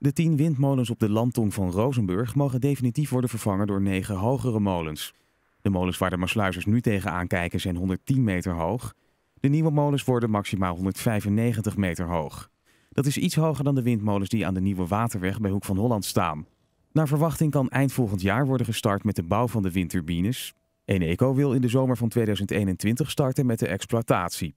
De tien windmolens op de landtong van Rozenburg mogen definitief worden vervangen door negen hogere molens. De molens waar de Maasluizers nu tegenaan kijken zijn 110 meter hoog. De nieuwe molens worden maximaal 195 meter hoog. Dat is iets hoger dan de windmolens die aan de Nieuwe Waterweg bij Hoek van Holland staan. Naar verwachting kan eind volgend jaar worden gestart met de bouw van de windturbines. Eneco wil in de zomer van 2021 starten met de exploitatie.